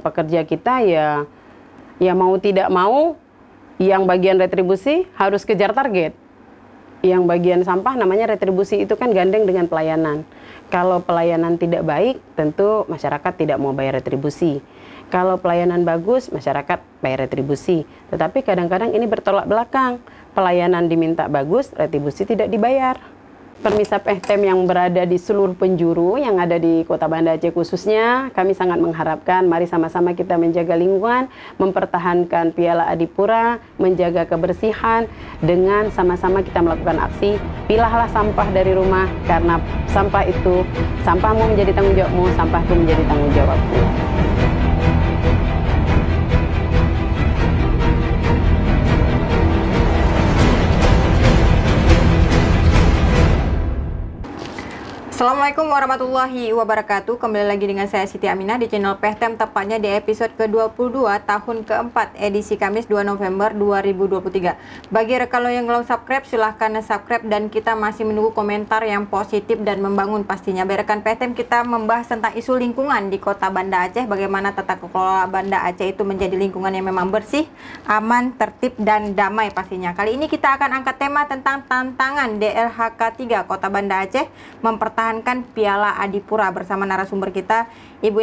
pekerja kita ya ya mau tidak mau yang bagian retribusi harus kejar target. Yang bagian sampah namanya retribusi itu kan gandeng dengan pelayanan. Kalau pelayanan tidak baik, tentu masyarakat tidak mau bayar retribusi. Kalau pelayanan bagus, masyarakat bayar retribusi. Tetapi kadang-kadang ini bertolak belakang. Pelayanan diminta bagus, retribusi tidak dibayar. Permisap Ehtem yang berada di seluruh penjuru yang ada di Kota Banda Aceh khususnya, kami sangat mengharapkan mari sama-sama kita menjaga lingkungan, mempertahankan Piala Adipura, menjaga kebersihan dengan sama-sama kita melakukan aksi pilahlah sampah dari rumah karena sampah itu sampahmu menjadi tanggung jawabmu, sampahku menjadi tanggung jawabku. Assalamualaikum warahmatullahi wabarakatuh Kembali lagi dengan saya Siti Aminah di channel Pehtem Tepatnya di episode ke-22 tahun ke-4 edisi Kamis 2 November 2023 Bagi rekan lo yang belum subscribe silahkan subscribe Dan kita masih menunggu komentar yang positif dan membangun pastinya Bagi rekan Pehtem kita membahas tentang isu lingkungan di kota Banda Aceh Bagaimana tata kelola Banda Aceh itu menjadi lingkungan yang memang bersih, aman, tertib, dan damai pastinya Kali ini kita akan angkat tema tentang tantangan DLHK 3 kota Banda Aceh mempertahankan mempertahankan Piala Adipura bersama narasumber kita Ibu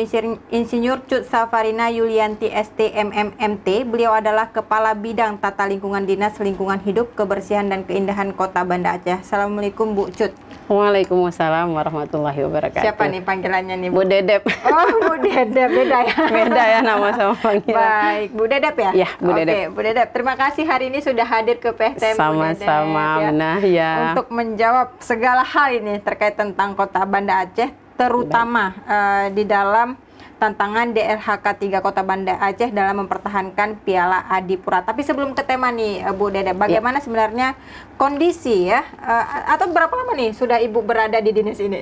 Insinyur Cut Safarina Yulianti ST MMMT. Beliau adalah Kepala Bidang Tata Lingkungan Dinas Lingkungan Hidup Kebersihan dan Keindahan Kota Banda Aceh. Assalamualaikum Bu Cut. Waalaikumsalam warahmatullahi wabarakatuh. Siapa nih panggilannya nih? Bu, Bu Dedep. Oh, Bu Dedep beda ya. Beda ya nama sama panggilan. Baik, Bu Dedep ya? Iya, Bu Dedep. Oke, Bu Dedep. Terima kasih hari ini sudah hadir ke PHTM Sama-sama, ya, nah ya. Untuk menjawab segala hal ini terkait tentang Kota Banda Aceh terutama uh, di dalam tantangan DRHK 3 Kota Banda Aceh dalam mempertahankan Piala Adipura. Tapi sebelum ke tema nih eh, Bu Dede, ya. bagaimana yeah. sebenarnya kondisi ya uh, atau berapa lama nih sudah Ibu berada di dinas ini?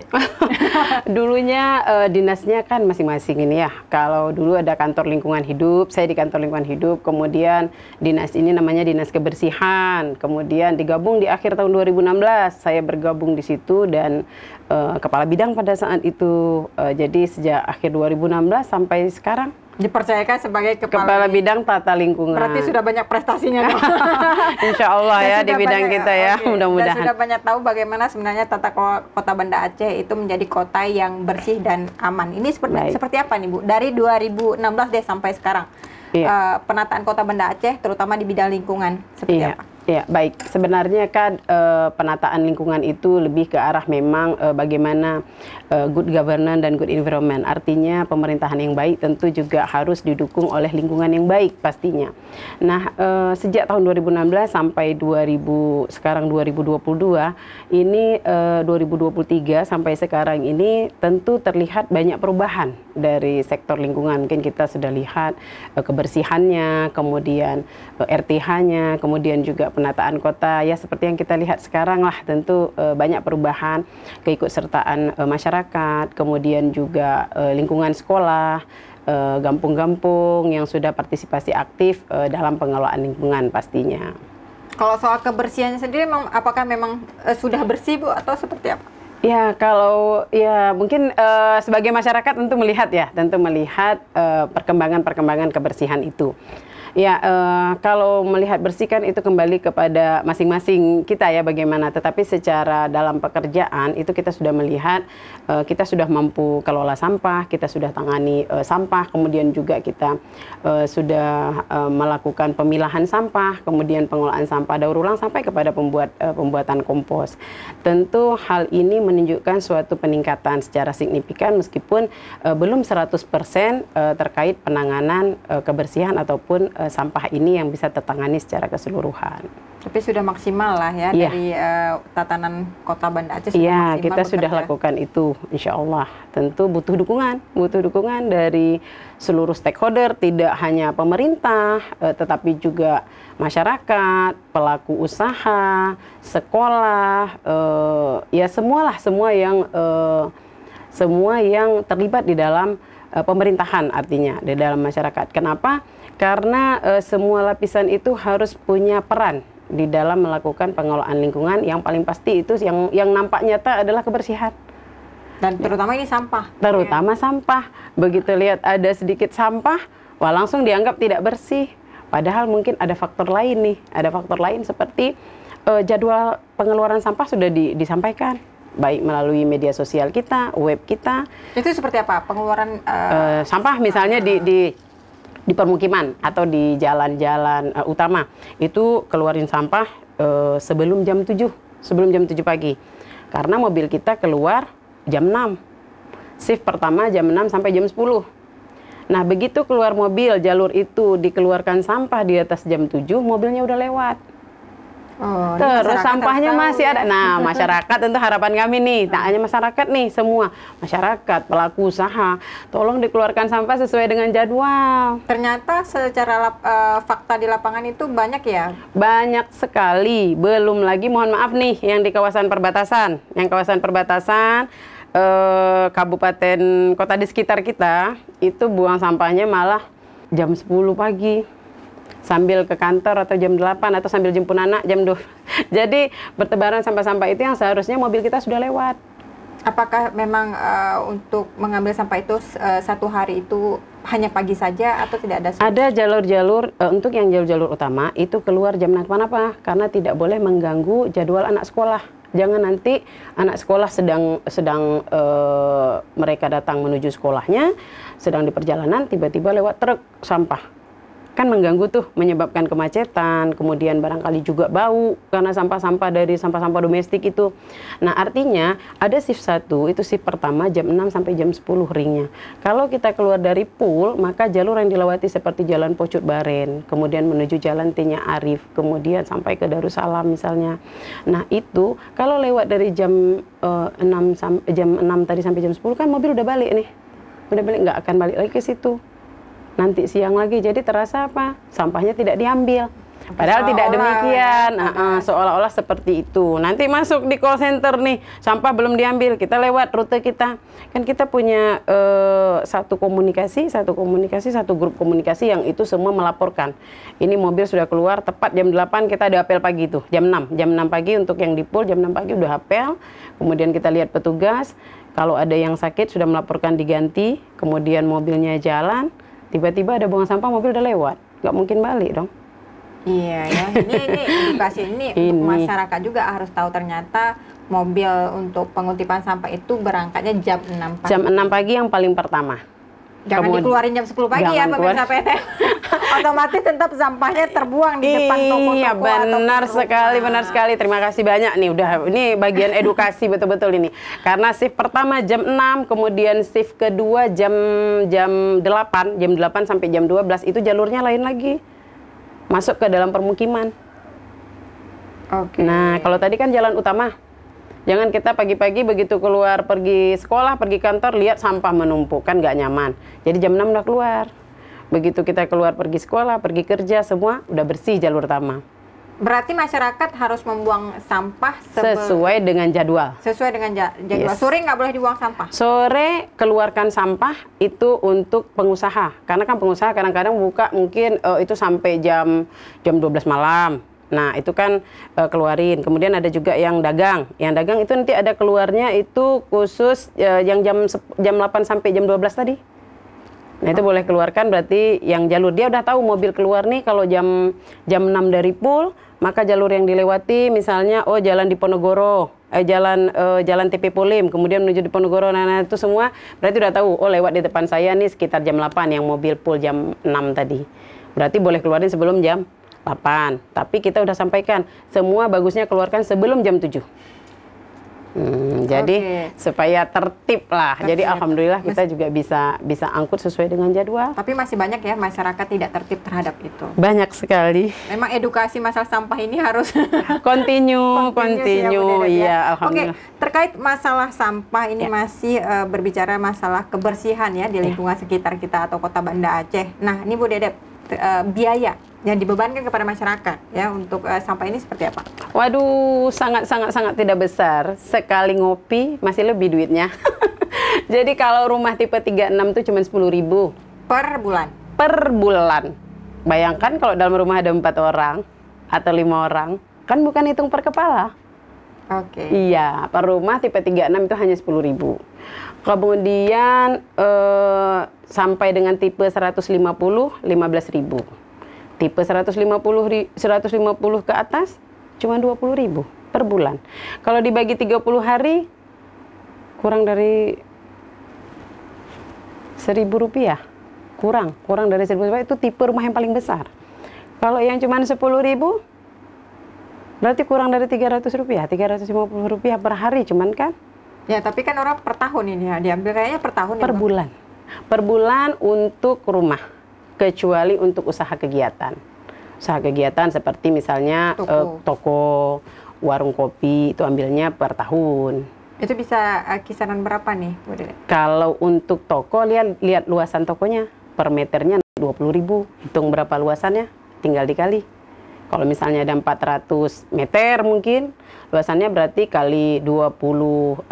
Dulunya uh, dinasnya kan masing-masing ini ya. Kalau dulu ada kantor lingkungan hidup, saya di kantor lingkungan hidup, kemudian dinas ini namanya Dinas Kebersihan, kemudian digabung di akhir tahun 2016 saya bergabung di situ dan uh, kepala bidang pada saat itu. Uh, jadi sejak akhir 2016 sampai sekarang dipercayakan sebagai kepala, kepala bidang tata lingkungan. Berarti sudah banyak prestasinya Insyaallah Insya Allah ya di bidang banyak, kita ya, okay. mudah-mudahan. sudah banyak tahu bagaimana sebenarnya tata kota Banda Aceh itu menjadi kota yang bersih dan aman. Ini seperti Baik. seperti apa nih Bu? Dari 2016 deh sampai sekarang. Iya. Uh, penataan kota Banda Aceh terutama di bidang lingkungan seperti iya. apa? Ya, baik. Sebenarnya kan e, penataan lingkungan itu lebih ke arah memang e, bagaimana uh, good governance dan good environment. Artinya pemerintahan yang baik tentu juga harus didukung oleh lingkungan yang baik pastinya. Nah, uh, sejak tahun 2016 sampai 2000 sekarang 2022 ini eh, uh, 2023 sampai sekarang ini tentu terlihat banyak perubahan dari sektor lingkungan. Mungkin kita sudah lihat uh, kebersihannya, kemudian uh, RTH-nya, kemudian juga penataan kota ya seperti yang kita lihat sekarang lah tentu uh, banyak perubahan keikutsertaan uh, masyarakat masyarakat, kemudian juga eh, lingkungan sekolah, eh, gampung-gampung yang sudah partisipasi aktif eh, dalam pengelolaan lingkungan pastinya. Kalau soal kebersihannya sendiri, memang, apakah memang eh, sudah bersih bu atau seperti apa? Ya kalau ya mungkin uh, sebagai masyarakat tentu melihat ya, tentu melihat perkembangan-perkembangan uh, perkembangan -perkembangan kebersihan itu. Ya, uh, kalau melihat bersihkan itu kembali kepada masing-masing kita ya bagaimana. Tetapi secara dalam pekerjaan itu kita sudah melihat uh, kita sudah mampu kelola sampah, kita sudah tangani uh, sampah, kemudian juga kita uh, sudah uh, melakukan pemilahan sampah, kemudian pengolahan sampah daur ulang sampai kepada pembuat uh, pembuatan kompos. Tentu hal ini menunjukkan suatu peningkatan secara signifikan meskipun uh, belum 100% uh, terkait penanganan uh, kebersihan ataupun uh, uh, sampah ini yang bisa tertangani secara keseluruhan. Tapi sudah maksimal lah ya, yeah. dari uh, tatanan kota Banda Aceh. Iya, kita bekerja. sudah lakukan itu, insya Allah. Tentu butuh dukungan, butuh dukungan dari seluruh stakeholder, tidak hanya pemerintah, uh, tetapi juga masyarakat, pelaku usaha, sekolah, uh, ya semualah semua yang uh, semua yang terlibat di dalam uh, pemerintahan artinya di dalam masyarakat. Kenapa? Karena e, semua lapisan itu harus punya peran di dalam melakukan pengelolaan lingkungan yang paling pasti itu yang yang nampak nyata adalah kebersihan. Dan terutama ini sampah. Terutama ya. sampah. Begitu lihat ada sedikit sampah, wah langsung dianggap tidak bersih. Padahal mungkin ada faktor lain nih, ada faktor lain seperti e, jadwal pengeluaran sampah sudah di, disampaikan baik melalui media sosial kita, web kita. Itu seperti apa pengeluaran uh, uh, sampah misalnya uh, di, di ah di permukiman atau di jalan-jalan uh, utama itu keluarin sampah uh, sebelum jam 7 sebelum jam 7 pagi karena mobil kita keluar jam 6 shift pertama jam 6 sampai jam 10 nah begitu keluar mobil jalur itu dikeluarkan sampah di atas jam 7 mobilnya udah lewat Oh, Terus sampahnya tahu. masih ada. Nah, masyarakat tentu harapan kami nih, tak hanya masyarakat nih semua, masyarakat, pelaku usaha, tolong dikeluarkan sampah sesuai dengan jadwal. Ternyata secara lap, e, fakta di lapangan itu banyak ya? Banyak sekali. Belum lagi mohon maaf nih yang di kawasan perbatasan, yang kawasan perbatasan e, kabupaten kota di sekitar kita itu buang sampahnya malah jam 10 pagi sambil ke kantor atau jam 8 atau sambil jemput anak jam 2. Jadi bertebaran sampah-sampah itu yang seharusnya mobil kita sudah lewat. Apakah memang uh, untuk mengambil sampah itu uh, satu hari itu hanya pagi saja atau tidak ada? Ada jalur-jalur uh, untuk yang jalur-jalur utama itu keluar jam apa-apa karena tidak boleh mengganggu jadwal anak sekolah jangan nanti anak sekolah sedang sedang uh, mereka datang menuju sekolahnya sedang di perjalanan tiba-tiba lewat truk sampah kan mengganggu tuh menyebabkan kemacetan kemudian barangkali juga bau karena sampah-sampah dari sampah-sampah domestik itu nah artinya ada shift satu itu shift pertama jam 6 sampai jam 10 ringnya kalau kita keluar dari pool maka jalur yang dilewati seperti jalan Pocut Baren kemudian menuju jalan Tinya Arif kemudian sampai ke Darussalam misalnya nah itu kalau lewat dari jam uh, eh, 6 jam 6 tadi sampai jam 10 kan mobil udah balik nih udah balik nggak akan balik lagi ke situ nanti siang lagi jadi terasa apa sampahnya tidak diambil Padahal seolah tidak demikian, uh -uh, seolah-olah seperti itu. Nanti masuk di call center nih, sampah belum diambil, kita lewat rute kita. Kan kita punya uh, satu komunikasi, satu komunikasi, satu grup komunikasi yang itu semua melaporkan. Ini mobil sudah keluar, tepat jam 8 kita ada apel pagi itu, jam 6. Jam 6 pagi untuk yang di pool, jam 6 pagi udah apel. Kemudian kita lihat petugas, kalau ada yang sakit sudah melaporkan diganti, kemudian mobilnya jalan, tiba-tiba ada buang sampah mobil udah lewat nggak mungkin balik dong iya ya ini ini edukasi ini, ini. Untuk masyarakat juga harus tahu ternyata mobil untuk pengutipan sampah itu berangkatnya jam 6 pagi jam 6 pagi yang paling pertama Jangan Kemudian, dikeluarin jam 10 pagi ya pemirsa PT. Otomatis tetap sampahnya terbuang di depan iya, toko-toko. Iya, toko benar sekali, benar sekali. Terima kasih banyak nih udah ini bagian edukasi betul-betul ini. Karena shift pertama jam 6, kemudian shift kedua jam jam 8, jam 8 sampai jam 12 itu jalurnya lain lagi. Masuk ke dalam permukiman. Oke. Okay. Nah, kalau tadi kan jalan utama Jangan kita pagi-pagi begitu keluar pergi sekolah, pergi kantor, lihat sampah menumpuk, kan nggak nyaman. Jadi jam 6 udah keluar. Begitu kita keluar pergi sekolah, pergi kerja, semua udah bersih jalur utama. Berarti masyarakat harus membuang sampah sesuai dengan jadwal. Sesuai dengan ja jadwal. Yes. Sore nggak boleh dibuang sampah. Sore keluarkan sampah itu untuk pengusaha. Karena kan pengusaha kadang-kadang buka mungkin uh, itu sampai jam jam 12 malam Nah, itu kan e, keluarin. Kemudian ada juga yang dagang. Yang dagang itu nanti ada keluarnya itu khusus e, yang jam jam 8 sampai jam 12 tadi. Nah, itu boleh keluarkan berarti yang jalur dia udah tahu mobil keluar nih kalau jam jam 6 dari pool, maka jalur yang dilewati misalnya oh jalan di Ponegoro, eh, jalan eh, jalan TP Polim, kemudian menuju di Ponegoro. Nah, nah, itu semua berarti udah tahu oh lewat di depan saya nih sekitar jam 8 yang mobil pool jam 6 tadi. Berarti boleh keluarin sebelum jam 8. Tapi kita udah sampaikan, semua bagusnya keluarkan sebelum jam 7. Hmm, jadi okay. supaya tertib lah. Tertip. Jadi alhamdulillah kita Mas, juga bisa bisa angkut sesuai dengan jadwal. Tapi masih banyak ya masyarakat tidak tertib terhadap itu. Banyak sekali. Memang edukasi masalah sampah ini harus kontinu kontinu. Ya, ya. Iya. Ya, alhamdulillah. Oke, terkait masalah sampah ini ya. masih uh, berbicara masalah kebersihan ya di ya. lingkungan ya. sekitar kita atau Kota Banda Aceh. Nah, ini Bu Dedep uh, biaya yang dibebankan kepada masyarakat ya untuk uh, sampah ini seperti apa? Waduh, sangat sangat sangat tidak besar. Sekali ngopi masih lebih duitnya. Jadi kalau rumah tipe 36 itu cuma 10 ribu per bulan. Per bulan. Bayangkan kalau dalam rumah ada empat orang atau lima orang, kan bukan hitung per kepala Oke. Okay. Iya, per rumah tipe 36 itu hanya sepuluh ribu. Kemudian eh, sampai dengan tipe 150 belas ribu. Tipe 150 lima 150 ke atas cuma puluh ribu per bulan. Kalau dibagi 30 hari kurang dari seribu rupiah kurang kurang dari seribu rupiah itu tipe rumah yang paling besar kalau yang cuma sepuluh ribu Berarti kurang dari 300 rupiah, 350 rupiah per hari cuman kan? Ya, tapi kan orang per tahun ini ya, diambil kayaknya per tahun. Ya, per ya, bulan. Per bulan untuk rumah, kecuali untuk usaha kegiatan. Usaha kegiatan seperti misalnya eh, toko, eh, toko warung kopi, itu ambilnya per tahun. Itu bisa uh, kisaran berapa nih, Kalau untuk toko, lihat, lihat luasan tokonya. Per meternya 20 ribu. Hitung berapa luasannya, tinggal dikali. Kalau misalnya ada 400 meter mungkin, luasannya berarti kali 20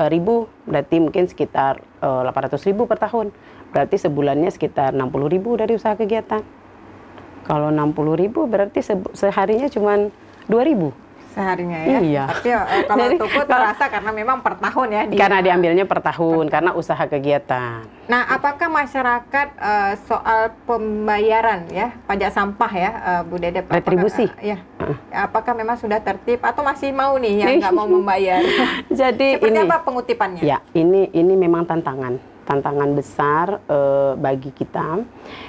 ribu, berarti mungkin sekitar 800 eh, ribu per tahun. Berarti sebulannya sekitar 60 ribu dari usaha kegiatan. Kalau 60 ribu berarti se seharinya cuma 2 ribu seharinya ya. Iya. Tapi ya, kalau Jadi, tuku terasa karena memang per tahun ya. Di, karena diambilnya per tahun, per karena usaha kegiatan. Nah, apakah masyarakat uh, soal pembayaran ya pajak sampah ya, uh, Bu Dede? Apakah, Retribusi. Uh, ya. Apakah memang sudah tertib atau masih mau nih yang nggak mau membayar? Jadi Seperti ini. apa pengutipannya? Ya, ini ini memang tantangan tantangan besar e, bagi kita.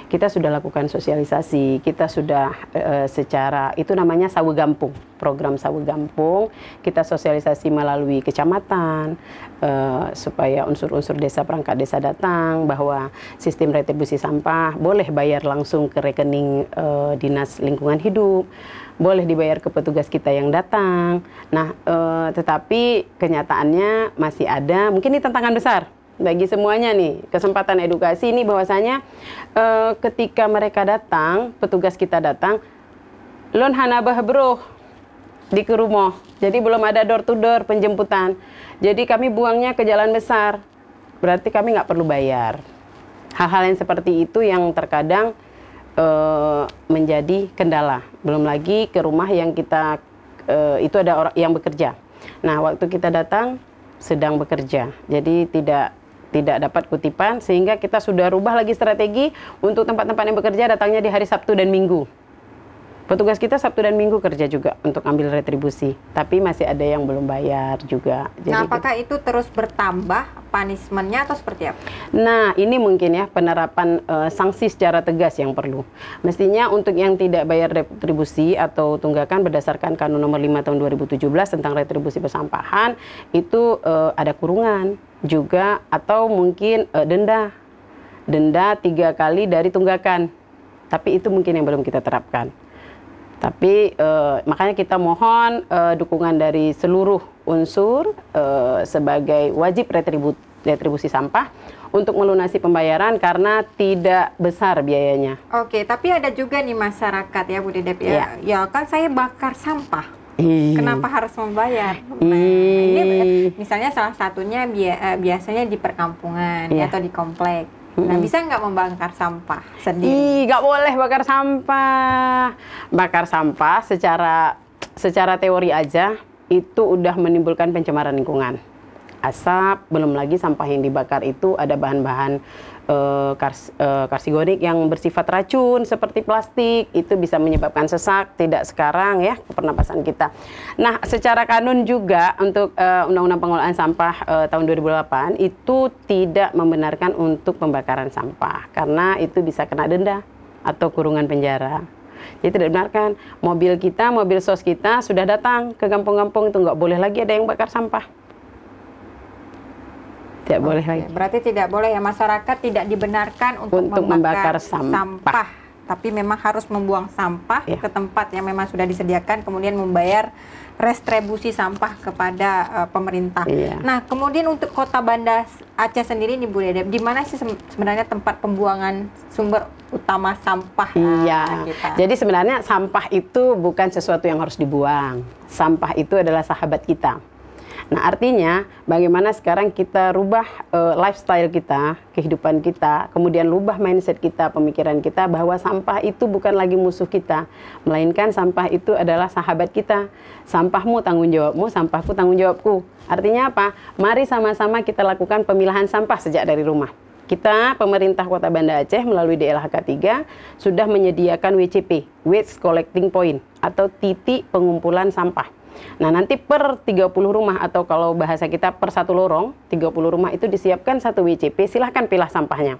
Kita sudah lakukan sosialisasi, kita sudah e, secara itu namanya sawu gampung, program sawu gampung. Kita sosialisasi melalui kecamatan e, supaya unsur-unsur desa perangkat desa datang bahwa sistem retribusi sampah boleh bayar langsung ke rekening e, dinas lingkungan hidup boleh dibayar ke petugas kita yang datang. Nah, eh, tetapi kenyataannya masih ada, mungkin ini tantangan besar bagi semuanya nih kesempatan edukasi ini bahwasanya e, ketika mereka datang petugas kita datang lon hanabah bro di kerumoh jadi belum ada door to door penjemputan jadi kami buangnya ke jalan besar berarti kami nggak perlu bayar hal-hal yang seperti itu yang terkadang e, menjadi kendala belum lagi ke rumah yang kita e, itu ada orang yang bekerja nah waktu kita datang sedang bekerja jadi tidak tidak dapat kutipan sehingga kita sudah rubah lagi strategi untuk tempat-tempat yang bekerja datangnya di hari Sabtu dan Minggu. Petugas kita Sabtu dan Minggu kerja juga untuk ambil retribusi, tapi masih ada yang belum bayar juga. Jadi nah, apakah itu terus bertambah punishmentnya atau seperti apa? Nah, ini mungkin ya penerapan uh, sanksi secara tegas yang perlu. Mestinya untuk yang tidak bayar retribusi atau tunggakan berdasarkan Kanun Nomor 5 Tahun 2017 tentang retribusi persampahan itu uh, ada kurungan juga atau mungkin uh, denda denda tiga kali dari tunggakan tapi itu mungkin yang belum kita terapkan tapi uh, makanya kita mohon uh, dukungan dari seluruh unsur uh, sebagai wajib retribut, retribusi sampah untuk melunasi pembayaran karena tidak besar biayanya. Oke, tapi ada juga nih masyarakat ya Bu Dedep ya. Ya, ya kan saya bakar sampah Iya. Kenapa harus membayar? Nah, ini hmm. misalnya salah satunya bi eh, biasanya di perkampungan yeah. atau di komplek. Nah, hmm. bisa nggak membakar sampah sendiri? Ih, nggak boleh bakar sampah. Bakar sampah secara secara teori aja itu udah menimbulkan pencemaran lingkungan. Asap, belum lagi sampah yang dibakar itu ada bahan-bahan Eh, eh, karsigonik yang bersifat racun seperti plastik itu bisa menyebabkan sesak tidak sekarang ya pernapasan kita. Nah, secara kanun juga untuk eh, Undang-Undang Pengelolaan Sampah tahun 2008 itu tidak membenarkan untuk pembakaran sampah karena itu bisa kena denda atau kurungan penjara. Jadi tidak benarkan Mobil kita, mobil sos kita sudah datang ke kampung-kampung itu nggak boleh lagi ada yang bakar sampah tidak okay. boleh lagi. Berarti tidak boleh ya masyarakat tidak dibenarkan untuk, untuk membakar, membakar sampah. sampah. Tapi memang harus membuang sampah yeah. ke tempat yang memang sudah disediakan, kemudian membayar restribusi sampah kepada uh, pemerintah. Yeah. Nah, kemudian untuk kota Banda Aceh sendiri nih Bu Dede, di mana sih sebenarnya tempat pembuangan sumber utama sampah? Eh, iya. Kita? Jadi sebenarnya sampah itu bukan sesuatu yang harus dibuang. Sampah itu adalah sahabat kita Nah, artinya bagaimana sekarang kita rubah uh, lifestyle kita, kehidupan kita, kemudian rubah mindset kita, pemikiran kita bahwa sampah itu bukan lagi musuh kita, melainkan sampah itu adalah sahabat kita. Sampahmu tanggung jawabmu, sampahku tanggung jawabku. Artinya apa? Mari sama-sama kita lakukan pemilahan sampah sejak dari rumah. Kita, pemerintah Kota Banda Aceh melalui DLHK 3 sudah menyediakan WCP, Waste Collecting Point atau titik pengumpulan sampah Nah, nanti per 30 rumah atau kalau bahasa kita per satu lorong, 30 rumah itu disiapkan satu WCP, silahkan pilah sampahnya.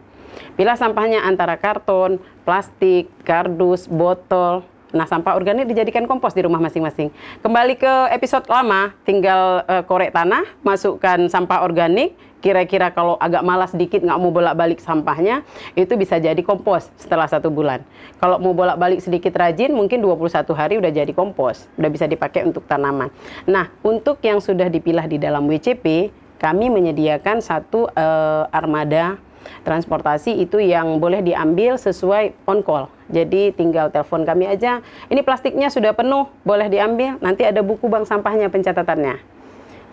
Pilah sampahnya antara karton, plastik, kardus, botol, Nah, sampah organik dijadikan kompos di rumah masing-masing. Kembali ke episode lama, tinggal uh, korek tanah, masukkan sampah organik, kira-kira kalau agak malas sedikit nggak mau bolak-balik sampahnya itu bisa jadi kompos setelah satu bulan kalau mau bolak-balik sedikit rajin mungkin 21 hari udah jadi kompos udah bisa dipakai untuk tanaman nah untuk yang sudah dipilah di dalam WCP kami menyediakan satu uh, armada transportasi itu yang boleh diambil sesuai on call. Jadi tinggal telepon kami aja, ini plastiknya sudah penuh, boleh diambil, nanti ada buku bank sampahnya pencatatannya.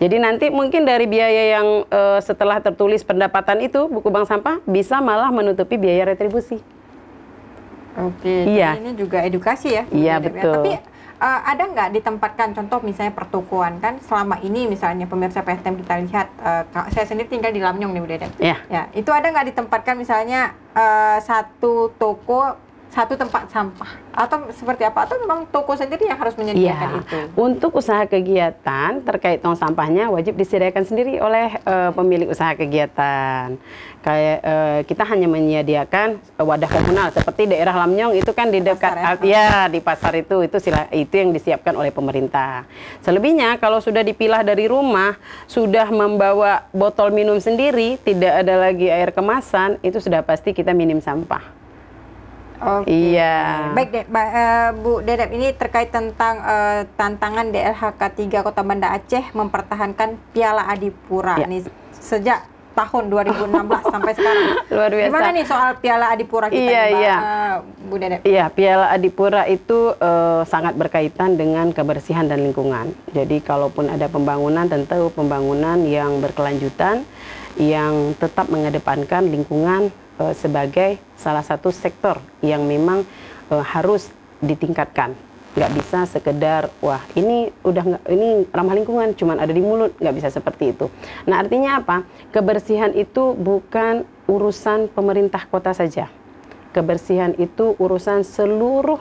Jadi nanti mungkin dari biaya yang e, setelah tertulis pendapatan itu buku bank sampah bisa malah menutupi biaya retribusi. Oke. iya. Ini juga edukasi ya. Iya betul. Tapi uh, ada nggak ditempatkan contoh misalnya pertokoan kan selama ini misalnya pemirsa PSTM kita lihat uh, saya sendiri tinggal di Lamnyong nih Bu Dedek. Yeah. Ya, itu ada nggak ditempatkan misalnya uh, satu toko satu tempat sampah atau seperti apa atau memang toko sendiri yang harus menyediakan ya, itu? Untuk usaha kegiatan terkait tong sampahnya wajib disediakan sendiri oleh uh, pemilik usaha kegiatan. Kayak uh, kita hanya menyediakan eh, wadah komunal seperti daerah Lamnyong itu kan di dekat pasar, ya, ya di pasar itu itu sila, itu yang disiapkan oleh pemerintah. Selebihnya kalau sudah dipilah dari rumah, sudah membawa botol minum sendiri, tidak ada lagi air kemasan, itu sudah pasti kita minim sampah. Okay. Iya. Baik, deh, ba, uh, Bu Dedep, ini terkait tentang uh, tantangan DLHK 3 Kota Banda Aceh mempertahankan Piala Adipura. Ya. Nih, sejak tahun 2016 sampai sekarang. Luar biasa. Gimana nih soal Piala Adipura kita iya, nih, iya. Eh, Bu Dedep? Iya, Piala Adipura itu uh, sangat berkaitan dengan kebersihan dan lingkungan. Jadi kalaupun ada pembangunan, tentu pembangunan yang berkelanjutan, yang tetap mengedepankan lingkungan uh, sebagai salah satu sektor yang memang uh, harus ditingkatkan nggak bisa sekedar wah ini udah nggak ini ramah lingkungan cuman ada di mulut nggak bisa seperti itu nah artinya apa kebersihan itu bukan urusan pemerintah kota saja kebersihan itu urusan seluruh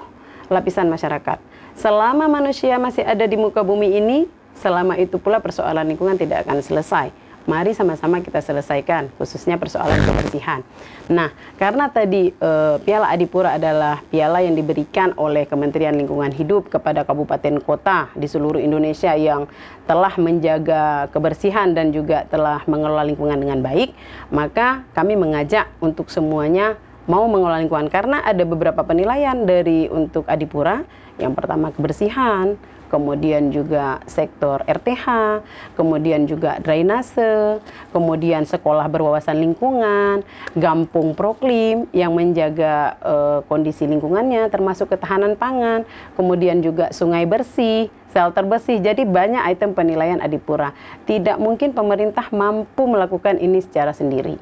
lapisan masyarakat selama manusia masih ada di muka bumi ini selama itu pula persoalan lingkungan tidak akan selesai Mari sama-sama kita selesaikan, khususnya persoalan kebersihan. Nah, karena tadi e, Piala Adipura adalah piala yang diberikan oleh Kementerian Lingkungan Hidup kepada kabupaten kota di seluruh Indonesia yang telah menjaga kebersihan dan juga telah mengelola lingkungan dengan baik, maka kami mengajak untuk semuanya mau mengelola lingkungan karena ada beberapa penilaian dari untuk Adipura. Yang pertama kebersihan, kemudian juga sektor RTH, kemudian juga drainase, kemudian sekolah berwawasan lingkungan, gampung proklim yang menjaga uh, kondisi lingkungannya termasuk ketahanan pangan, kemudian juga sungai bersih, shelter bersih. Jadi banyak item penilaian Adipura. Tidak mungkin pemerintah mampu melakukan ini secara sendiri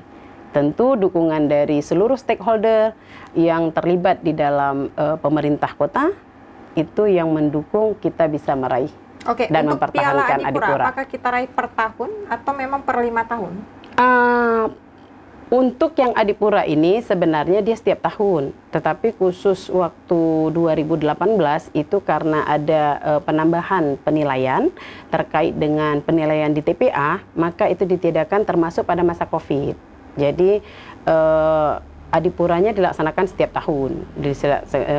tentu dukungan dari seluruh stakeholder yang terlibat di dalam uh, pemerintah kota itu yang mendukung kita bisa meraih Oke, dan untuk mempertahankan piala Adipura, Adipura. Apakah kita raih per tahun atau memang per lima tahun? Uh, untuk yang Adipura ini sebenarnya dia setiap tahun, tetapi khusus waktu 2018 itu karena ada e, penambahan penilaian terkait dengan penilaian di TPA, maka itu ditiadakan termasuk pada masa COVID. Jadi e, adipuranya dilaksanakan setiap tahun, e,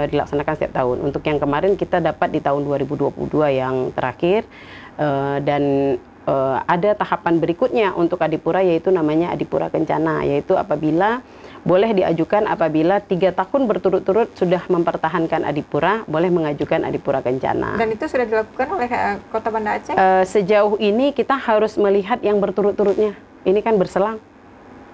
dilaksanakan setiap tahun. Untuk yang kemarin kita dapat di tahun 2022 yang terakhir e, dan e, ada tahapan berikutnya untuk adipura yaitu namanya adipura kencana yaitu apabila boleh diajukan apabila tiga tahun berturut-turut sudah mempertahankan Adipura, boleh mengajukan Adipura Kencana. Dan itu sudah dilakukan oleh Kota Banda Aceh? sejauh ini kita harus melihat yang berturut-turutnya. Ini kan berselang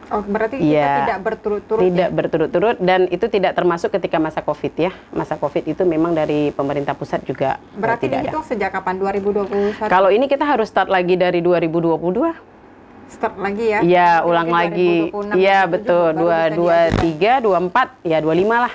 Oh, berarti ya, kita iya. tidak berturut-turut. Tidak ya? berturut-turut dan itu tidak termasuk ketika masa Covid ya. Masa Covid itu memang dari pemerintah pusat juga eh, Berarti tidak dihitung ada. sejak kapan? 2021. Kalau ini kita harus start lagi dari 2022. Start lagi ya. Iya, ulang lagi. Iya, betul. dua tiga dua 24 ya 25 lah.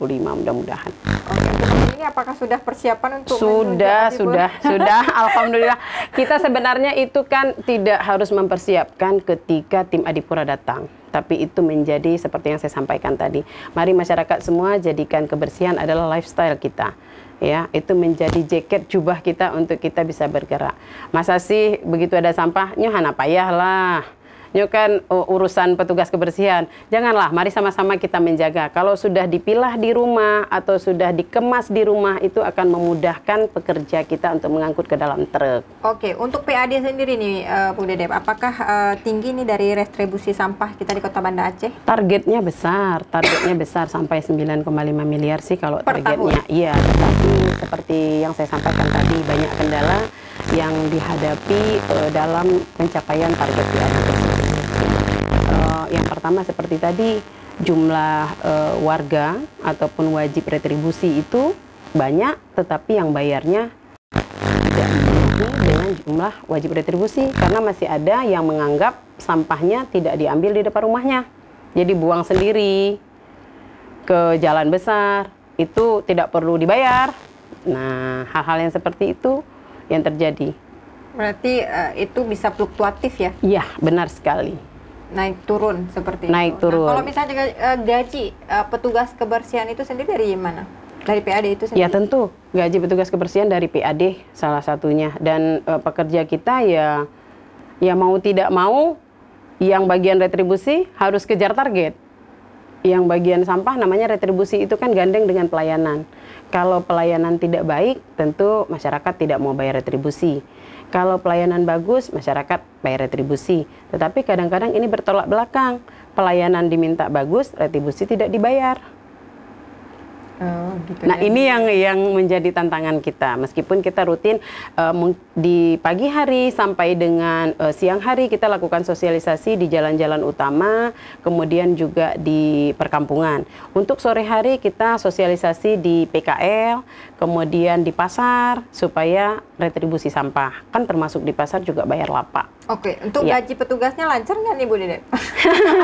2025 mudah-mudahan. Oke. Okay ini apakah sudah persiapan untuk sudah sudah sudah alhamdulillah kita sebenarnya itu kan tidak harus mempersiapkan ketika tim Adipura datang tapi itu menjadi seperti yang saya sampaikan tadi mari masyarakat semua jadikan kebersihan adalah lifestyle kita ya itu menjadi jaket jubah kita untuk kita bisa bergerak masa sih begitu ada sampahnya hana payah lah kan urusan petugas kebersihan. Janganlah, mari sama-sama kita menjaga. Kalau sudah dipilah di rumah atau sudah dikemas di rumah itu akan memudahkan pekerja kita untuk mengangkut ke dalam truk. Oke, untuk PAD sendiri nih uh, eh, Bu Dedep, apakah eh, tinggi nih dari retribusi sampah kita di Kota Banda Aceh? Targetnya besar, targetnya besar sampai 9,5 miliar sih kalau per targetnya. Tahun. Iya, tapi seperti yang saya sampaikan tadi banyak kendala yang dihadapi uh, dalam pencapaian target PAD Pertama seperti tadi jumlah e, warga ataupun wajib retribusi itu banyak tetapi yang bayarnya tidak memenuhi dengan jumlah wajib retribusi karena masih ada yang menganggap sampahnya tidak diambil di depan rumahnya. Jadi buang sendiri ke jalan besar itu tidak perlu dibayar. Nah, hal-hal yang seperti itu yang terjadi. Berarti uh, itu bisa fluktuatif ya? Iya, benar sekali naik turun seperti naik itu. Nah, turun. Nah, kalau misalnya uh, gaji uh, petugas kebersihan itu sendiri dari mana? Dari PAD itu ya, sendiri? Ya tentu gaji petugas kebersihan dari PAD salah satunya dan uh, pekerja kita ya ya mau tidak mau yang bagian retribusi harus kejar target. Yang bagian sampah namanya retribusi itu kan gandeng dengan pelayanan. Kalau pelayanan tidak baik tentu masyarakat tidak mau bayar retribusi kalau pelayanan bagus, masyarakat bayar retribusi. Tetapi kadang-kadang ini bertolak belakang. Pelayanan diminta bagus, retribusi tidak dibayar. Oh, gitu nah ya. ini yang yang menjadi tantangan kita meskipun kita rutin uh, di pagi hari sampai dengan uh, siang hari kita lakukan sosialisasi di jalan-jalan utama kemudian juga di perkampungan untuk sore hari kita sosialisasi di PKL kemudian di pasar supaya retribusi sampah. Kan termasuk di pasar juga bayar lapak. Oke, untuk ya. gaji petugasnya lancar nggak nih Bu Dede?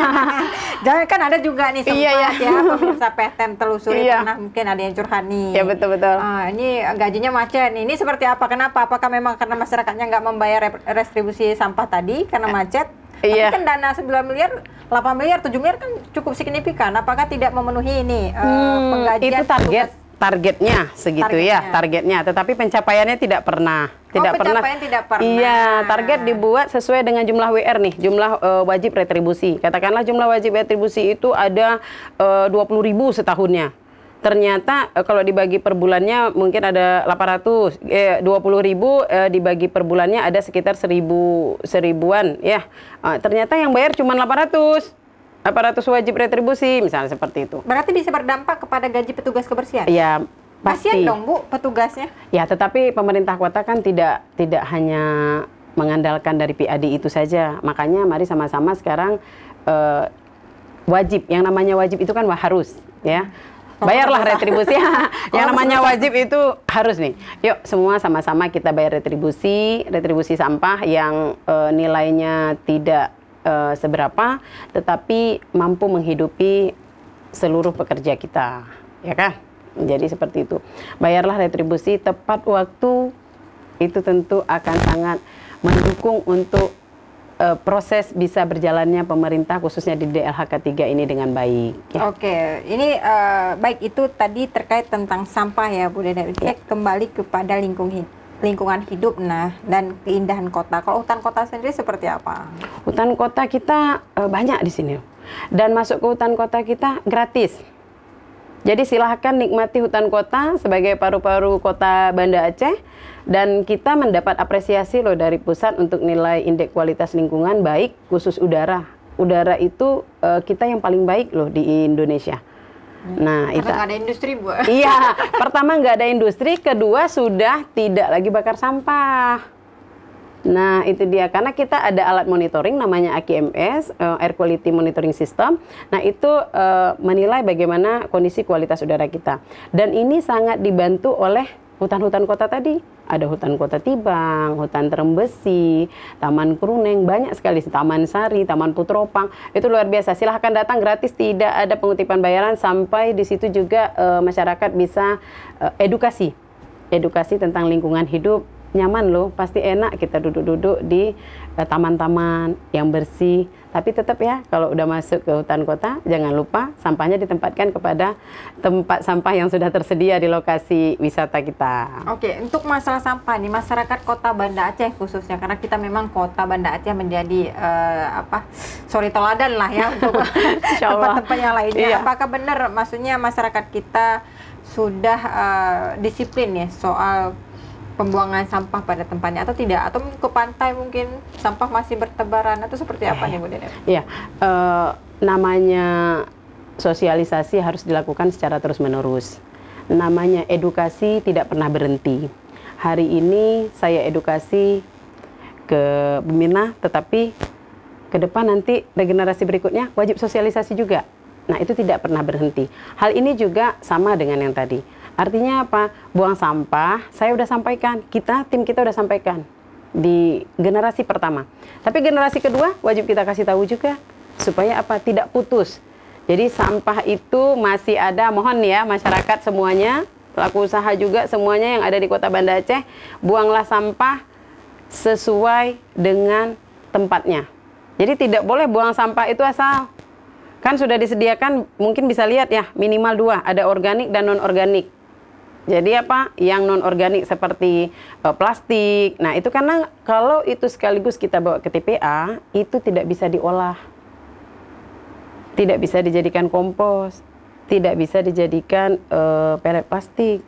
Jangan kan ada juga nih sempat iya, ya, ya pemirsa PTM telusuri iya. pernah mungkin ada yang curhat nih. Iya betul betul. Uh, ini gajinya macet nih. Ini seperti apa? Kenapa? Apakah memang karena masyarakatnya nggak membayar retribusi sampah tadi karena eh, macet? Iya. kan dana 9 miliar, 8 miliar, 7 miliar kan cukup signifikan. Apakah tidak memenuhi ini uh, hmm, penggajian itu target? Petugas targetnya segitu ya, targetnya. ya targetnya tetapi pencapaiannya tidak pernah oh, tidak oh, pernah tidak pernah iya target dibuat sesuai dengan jumlah WR nih jumlah uh, wajib retribusi katakanlah jumlah wajib retribusi itu ada eh, dua puluh ribu setahunnya ternyata uh, kalau dibagi per bulannya mungkin ada 800 eh, puluh ribu dibagi per bulannya ada sekitar seribu seribuan ya uh, ternyata yang bayar cuma 800 aparatus wajib retribusi misalnya seperti itu. Berarti bisa berdampak kepada gaji petugas kebersihan? Iya. Pasti. Kasian dong Bu petugasnya. Ya, tetapi pemerintah kota kan tidak tidak hanya mengandalkan dari PAD itu saja. Makanya mari sama-sama sekarang uh, wajib. Yang namanya wajib itu kan harus, ya. Oh, Bayarlah retribusi. yang oh, namanya wajib itu harus nih. Yuk semua sama-sama kita bayar retribusi, retribusi sampah yang eh, nilainya tidak uh, seberapa, tetapi mampu menghidupi seluruh pekerja kita, ya kan? Jadi seperti itu. Bayarlah retribusi tepat waktu itu tentu akan sangat mendukung untuk uh, proses bisa berjalannya pemerintah khususnya di DLHK 3 ini dengan baik. Ya. Oke, ini uh, baik itu tadi terkait tentang sampah ya Bu Dede. Ya. Kembali kepada lingkungan lingkungan hidup nah dan keindahan kota. Kalau hutan kota sendiri seperti apa? Hutan kota kita e, banyak di sini dan masuk ke hutan kota kita gratis. Jadi silahkan nikmati hutan kota sebagai paru-paru kota Banda Aceh dan kita mendapat apresiasi loh dari pusat untuk nilai indeks kualitas lingkungan baik khusus udara. Udara itu e, kita yang paling baik loh di Indonesia Nah, Karena itu nggak ada industri bu. Iya, pertama nggak ada industri, kedua sudah tidak lagi bakar sampah. Nah, itu dia. Karena kita ada alat monitoring namanya AQMS, eh, Air Quality Monitoring System. Nah, itu uh, menilai bagaimana kondisi kualitas udara kita. Dan ini sangat dibantu oleh hutan-hutan kota tadi. Ada hutan kota Tibang, hutan Terembesi, Taman Kruneng, banyak sekali Taman Sari, Taman Putropang. Itu luar biasa. Silahkan datang gratis, tidak ada pengutipan bayaran sampai di situ juga e, masyarakat bisa e, edukasi. Edukasi tentang lingkungan hidup nyaman loh, pasti enak kita duduk-duduk di eh, taman-taman yang bersih, tapi tetap ya kalau udah masuk ke hutan kota jangan lupa sampahnya ditempatkan kepada tempat sampah yang sudah tersedia di lokasi wisata kita. Oke, untuk masalah sampah nih masyarakat Kota Banda Aceh khususnya karena kita memang Kota Banda Aceh menjadi uh, apa? sorry teladan lah ya untuk tempat-tempat yang lainnya. Iya. Apakah benar maksudnya masyarakat kita sudah uh, disiplin ya soal pembuangan sampah pada tempatnya atau tidak atau ke pantai mungkin sampah masih bertebaran atau seperti apa nih Bu Dede? Iya, eh, namanya sosialisasi harus dilakukan secara terus menerus. Namanya edukasi tidak pernah berhenti. Hari ini saya edukasi ke Bemina, tetapi ke depan nanti regenerasi berikutnya wajib sosialisasi juga. Nah, itu tidak pernah berhenti. Hal ini juga sama dengan yang tadi Artinya apa? Buang sampah, saya sudah sampaikan. Kita, tim kita sudah sampaikan di generasi pertama. Tapi generasi kedua wajib kita kasih tahu juga supaya apa? Tidak putus. Jadi sampah itu masih ada. Mohon ya masyarakat semuanya, pelaku usaha juga semuanya yang ada di Kota Banda Aceh, buanglah sampah sesuai dengan tempatnya. Jadi tidak boleh buang sampah itu asal. Kan sudah disediakan, mungkin bisa lihat ya, minimal dua, ada organik dan non-organik. Jadi apa yang non organik seperti uh, plastik. Nah, itu karena kalau itu sekaligus kita bawa ke TPA, itu tidak bisa diolah. Tidak bisa dijadikan kompos, tidak bisa dijadikan uh, eh, pelet plastik.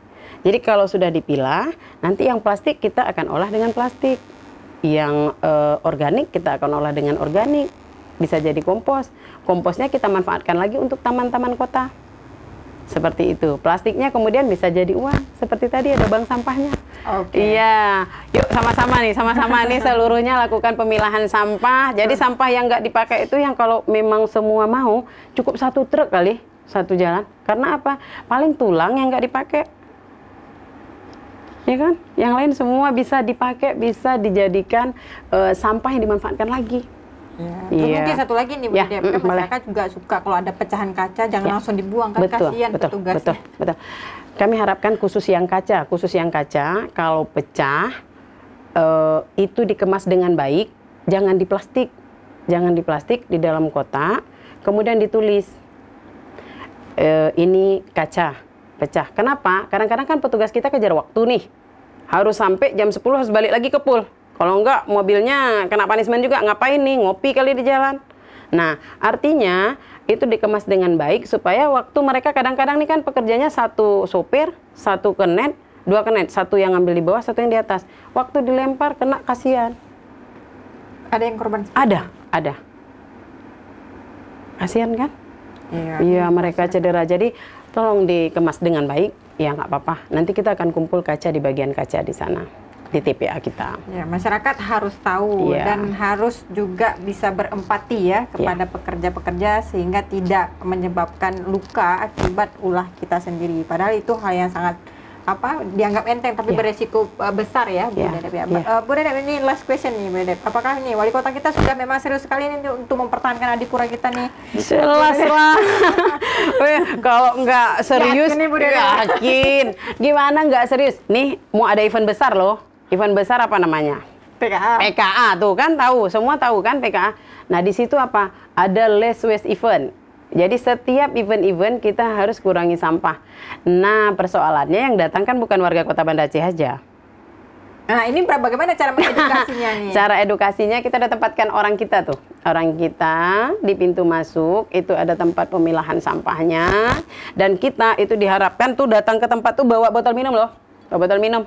Jadi kalau sudah dipilah, nanti yang plastik kita akan olah dengan plastik. Yang uh, organik kita akan olah dengan organik. Bisa jadi kompos. Komposnya kita manfaatkan lagi untuk taman-taman kota seperti itu. Plastiknya kemudian bisa jadi uang, seperti tadi ada bank sampahnya. Okay. Iya, yuk sama-sama nih, sama-sama nih seluruhnya lakukan pemilahan sampah. Jadi sampah yang nggak dipakai itu yang kalau memang semua mau, cukup satu truk kali, satu jalan. Karena apa? Paling tulang yang nggak dipakai. Ya kan? Yang lain semua bisa dipakai, bisa dijadikan uh, sampah yang dimanfaatkan lagi. Ya. yeah. mungkin satu lagi nih Bu ya, Dep, masyarakat juga suka kalau ada pecahan kaca jangan yeah. langsung dibuang kan betul, kasihan betul, petugasnya. Betul, betul. Kami harapkan khusus yang kaca, khusus yang kaca kalau pecah uh, itu dikemas dengan baik, jangan di plastik, jangan di plastik di dalam kotak, kemudian ditulis e, ini kaca pecah. Kenapa? Kadang-kadang kan petugas kita kejar waktu nih, harus sampai jam 10 harus balik lagi ke pool kalau enggak mobilnya kena punishment juga ngapain nih ngopi kali di jalan. Nah, artinya itu dikemas dengan baik supaya waktu mereka kadang-kadang nih kan pekerjanya satu sopir, satu kenet, dua kenet, satu yang ngambil di bawah, satu yang di atas. Waktu dilempar kena kasihan. Ada yang korban? Ada, ada. Kasihan kan? Iya. Iya, mereka cedera. Jadi tolong dikemas dengan baik. Ya nggak apa-apa. Nanti kita akan kumpul kaca di bagian kaca di sana di TPA ya kita. Ya, masyarakat harus tahu ya. dan harus juga bisa berempati ya iya. kepada pekerja-pekerja ya. sehingga tidak menyebabkan luka akibat ulah kita sendiri. Padahal itu hal yang sangat apa dianggap enteng tapi ya. beresiko uh, besar ya Bu iya, Dedep ya. Ya. Uh, Bu Dedep ini last question nih Bu Dedep. Apakah ini wali kota kita sudah memang serius sekali ini untuk mempertahankan adipura kita nih? Jelas iya. lah. Eh, kalau nggak serius yakin, nih, Bu yakin. Gimana nggak serius? Nih mau ada event besar loh event besar apa namanya? PKA. PKA tuh kan tahu, semua tahu kan PKA. Nah, di situ apa? Ada less waste event. Jadi setiap event-event kita harus kurangi sampah. Nah, persoalannya yang datang kan bukan warga Kota Banda Aceh Nah, ini bagaimana cara mengedukasinya nih? cara edukasinya kita ada tempatkan orang kita tuh. Orang kita di pintu masuk itu ada tempat pemilahan sampahnya dan kita itu diharapkan tuh datang ke tempat tuh bawa botol minum loh. Bawa botol minum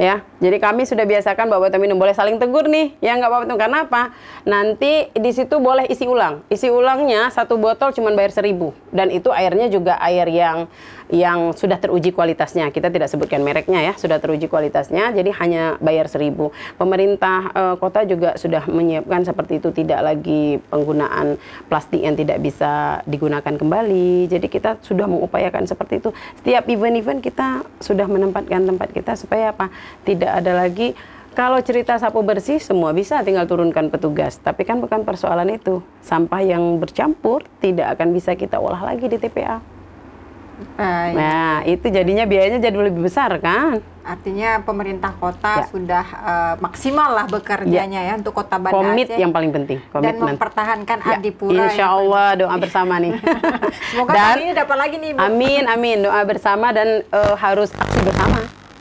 ya. Jadi kami sudah biasakan bahwa Bapak minum boleh saling tegur nih, ya nggak apa-apa. Karena apa? Nanti di situ boleh isi ulang. Isi ulangnya satu botol cuma bayar seribu dan itu airnya juga air yang yang sudah teruji kualitasnya. Kita tidak sebutkan mereknya ya, sudah teruji kualitasnya. Jadi hanya bayar seribu. Pemerintah e, kota juga sudah menyiapkan seperti itu, tidak lagi penggunaan plastik yang tidak bisa digunakan kembali. Jadi kita sudah mengupayakan seperti itu. Setiap event-event kita sudah menempatkan tempat kita supaya apa? Tidak ada lagi kalau cerita sapu bersih semua bisa tinggal turunkan petugas, tapi kan bukan persoalan itu. Sampah yang bercampur tidak akan bisa kita olah lagi di TPA. Baik. Nah, itu jadinya biayanya jadi lebih besar kan? Artinya pemerintah kota ya. sudah uh, maksimal lah bekerjanya ya, ya untuk kota Banda Komit Aceh. yang paling penting. Komitmen. Dan mempertahankan ya. Adipura. Insya Allah doa bersama nih. Semoga dan, ini dapat lagi nih Bu. Amin, amin. Doa bersama dan uh, harus aksi bersama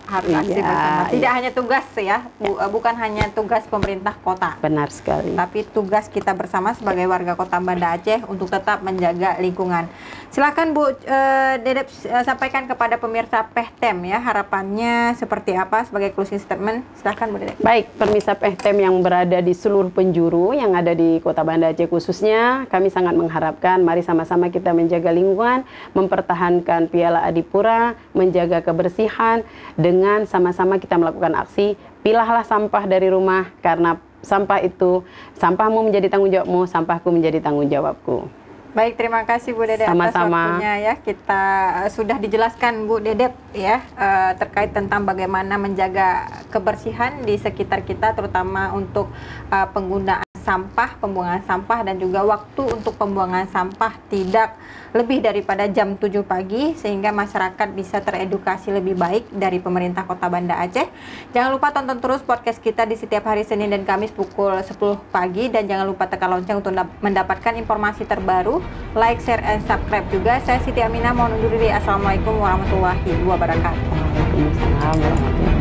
harus iya. aktif bersama. Iya. Tidak iya. hanya tugas ya, bu, eh, bukan hanya tugas pemerintah kota. Benar sekali. Tapi tugas kita bersama sebagai warga kota Banda Aceh untuk tetap menjaga lingkungan. Silakan Bu e, Dedep e, sampaikan kepada pemirsa Pehtem ya harapannya seperti apa sebagai closing statement. Silakan Bu Dedep. Baik, pemirsa Pehtem yang berada di seluruh penjuru yang ada di kota Banda Aceh khususnya, kami sangat mengharapkan mari sama-sama kita menjaga lingkungan, mempertahankan piala Adipura, menjaga kebersihan dengan dengan sama-sama kita melakukan aksi, pilahlah sampah dari rumah karena sampah itu, sampahmu menjadi tanggung jawabmu, sampahku menjadi tanggung jawabku. Baik, terima kasih Bu Dedek Sama -sama. atas waktunya ya. Kita eh, sudah dijelaskan Bu Dedep ya eh, terkait tentang bagaimana menjaga kebersihan di sekitar kita terutama untuk uh, penggunaan sampah, pembuangan sampah dan juga waktu untuk pembuangan sampah tidak lebih daripada jam 7 pagi sehingga masyarakat bisa teredukasi lebih baik dari pemerintah Kota Banda Aceh. Jangan lupa tonton terus podcast kita di setiap hari Senin dan Kamis pukul 10 pagi dan jangan lupa tekan lonceng untuk mendapatkan informasi terbaru. Like, share, and subscribe juga. Saya Siti Aminah mohon undur diri. Assalamualaikum warahmatullahi wabarakatuh. Assalamualaikum warahmatullahi wabarakatuh.